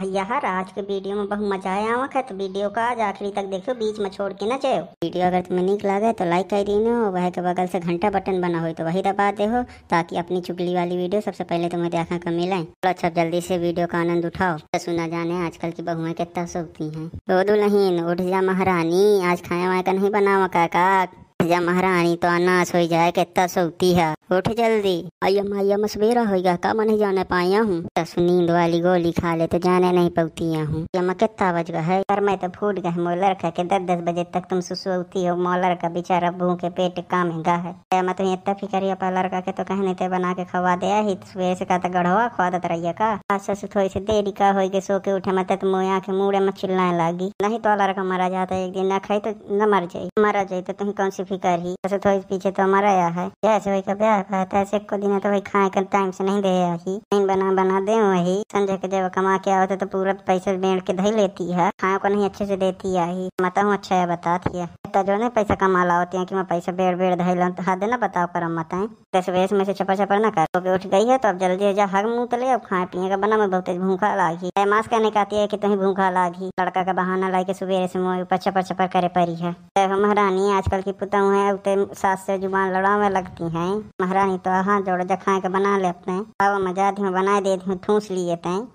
भैया आज के वीडियो में बहुत मजा आया हुआ है तो वीडियो का आज आखिरी तक देखो बीच में छोड़ के ना जाओ वीडियो अगर तुम्हें निक लगा तो लाइक कर दीनो वह के बगल से घंटा बटन बना हो तो वही दबा दे हो ताकि अपनी चुगली वाली वीडियो सबसे पहले तुम्हें देखने को मिले तो अच्छा जल्दी से वीडियो का आनंद उठाओ तो सुना जाने आजकल की बहुएं कितना सोखती है तो दो लहीन उठ जा महारानी आज खाया वाया का नहीं बना का, का। जा महारानी तो अनास हो जाए कितना सोखती है उठ जल्दी माइया मैं सवेरा होगा का मन जाने पाया हूँ तसु नींद वाली गोली खा ले तो जाने नहीं पाती हूँ मैं कितना बज गया है पर मैं तो फूट गए मोलर का के दस दस बजे तक तुम सुसोती हो मोलर का बेचारा भू के पेट काम है है मैं तुम्हें इतना फिक्र पा लड़का के तो कहने ते बना के खवा दिया ही सवेरे से कहा तो गढ़वा खवा देता रहिए का अच्छा से थोड़ी सी देरी का हो गए सो के उठे मत तो मोया के मुड़े में चिल्लाए लागी नहीं तो लड़का मरा जाता एक दिन न खाई तो न मर जाये मरा जाये तो तुम कौन सी फिक्र ही ऐसे थोड़ी पीछे तो मर आया है जैसे वही का ब्याह रहा था तो ऐसे को दिन तो वही खाए कर टाइम से नहीं दे रही बना बना दे वही संजय के जब कमा के आते तो, तो पूरा पैसा बेड़ के धई लेती है खाए को नहीं अच्छे से देती आई माता हूँ अच्छा है बताती है तो जो ना पैसा कमा ला होती है की मैं पैसा बेड़ बेड़ धई लो तो हाँ देना बताओ कर हम दस बजे में से छपा छपा ना कर तो उठ गई है तो अब जल्दी जा हर मुंह तले अब खाए पिए का बना मैं बहुत भूखा लागी मास कहने आती है की तुम्हें भूखा लागी लड़का का बहाना ला के सुबह से मुँह ऊपर छपर छपर करे परी है तो महारानी आजकल की पुता है सास से जुबान लड़ा में लगती है महारानी तो अहा जोड़ जखा के बना ले अपने मजा दी बनाए दे दी ठूस लिए तय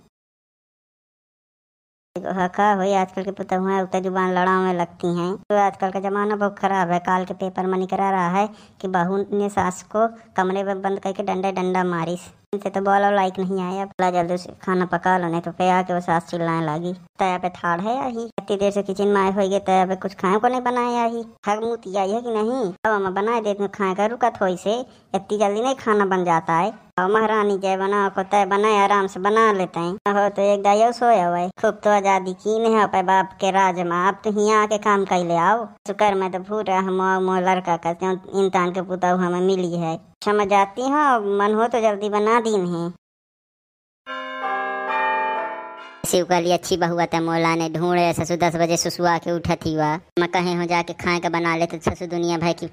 हका हाँ, हुई आजकल के पुता हुआ उतर जुबान लड़ाव में लगती हैं तो आजकल का ज़माना बहुत ख़राब है काल के पेपर में करा रहा है कि बहू ने सास को कमरे में बंद करके डंडे डंडा मारिस से तो बोला लाइक नहीं आया बड़ा जल्दी से खाना पका लो नहीं तो पे आके वो सास चिल्लाने लगी तया तो पे थाड़ है यही इतनी देर से किचन में आए हुए तया तो पे कुछ खाए को नहीं बनाया ही हक मुँह आई है कि नहीं अब हम बनाए देते हैं खाए का रुका थोड़ी तो से इतनी जल्दी नहीं खाना बन जाता है और महारानी जय बना को तय बनाए आराम से बना लेते हैं हो तो एक दायो सोया हुआ है खूब तो आजादी की नहीं अपने बाप के राज में आप तो यहाँ आके काम कर ले आओ शुक्र में तो भूरा हम मोह लड़का करते इंसान के पुता हमें मिली है मैं जाती हूँ और मन हो तो जल्दी बना दी नहीं शिव कहली अच्छी बहुआ था मौला ने ढूंढे ससु दस बजे सुसुआ के उठा थी वह मैं कहे हूँ जाके खाए का बना लेते तो ससु दुनिया भाई की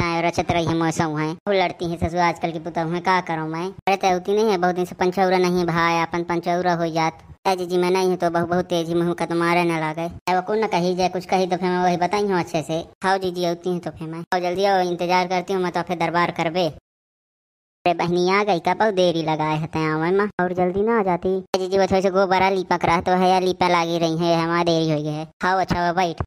है रचत रही है मौसम है वो लड़ती है ससु आजकल की पुता हुए का करो मैं अरे तैती तो नहीं है बहुत दिन से पंचौरा नहीं भाई अपन पंचौरा हो जात जी जी मैं नहीं हूँ तो बहुत बहुत तेजी में हूँ का तुम्हारे तो न गए वो कौन न कही जाए कुछ कही तो फिर मैं वही बताई हूँ अच्छे से हाउ जी जी होती हूँ तो फिर मैं हाउ जल्दी आओ इंतजार करती हूँ मैं तो फिर दरबार करबे अरे आ गई कब देरी लगाए हते आवन मां और जल्दी ना आ जाती जीजी बस वैसे गोबरा लीपा करा तो है या लीपा लागी रही है हमारा देरी हो गई है हाँ अच्छा हो बैठ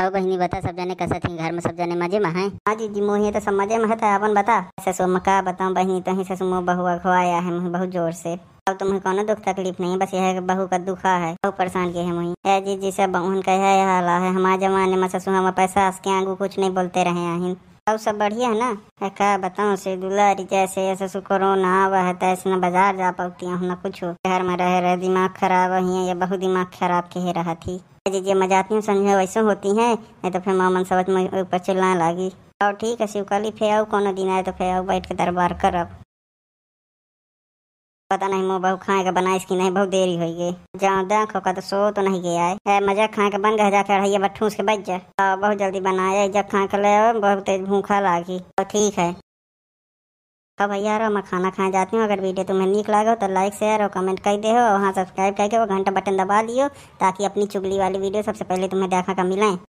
और बहनी बता सब जाने कैसा थी घर में सब जाने मजे में है हाँ जी जी मोहे तो सब मजे में है था बता ससुर में का बताऊँ बहनी तो ही ससुर मोह बहु अखवाया है बहुत जोर से अब तुम्हें कोनो दुख तकलीफ नहीं बस यह बहू का दुखा है बहुत परेशान किए है वही जी जी सब उनका यह हाल है हमारे जमाने में ससुर हमारे पैसा के आगू कुछ नहीं बोलते रहे आहिन अब सब बढ़िया है ना का बताऊँ से दुलारी जैसे ऐसे कोरोना आवा है तैसे तो न बाजार जा पाती हूँ न कुछ घर में रह रहे दिमाग खराब है या बहुत दिमाग खराब के ही रहा थी जी जी मजाती हूँ समझे वैसे होती है नहीं तो फिर मामन समझ में ऊपर चिल्लाने लगी और ठीक है शिवकाली फिर आओ कोनो दिन आए तो फिर आओ बैठ के दरबार करब पता नहीं मुँह बहू खाए का बना इसकी नहीं बहुत देरी हुई गई ज्यादा खोका तो सो तो नहीं गया है मजा खाए का बन गया जाके अढ़ाइया बट ठूस के बच जा बहुत जल्दी बनाया जब खाए कर ले बहुत तेज भूखा लागी तो ठीक है हाँ भैया रो मैं खाना खाए जाती हूँ अगर वीडियो तुम्हें निक लगे तो लाइक शेयर और कमेंट कर दे और वहाँ सब्सक्राइब करके वो घंटा बटन दबा दियो ताकि अपनी चुगली वाली वीडियो सबसे पहले तुम्हें देखा का मिलाएं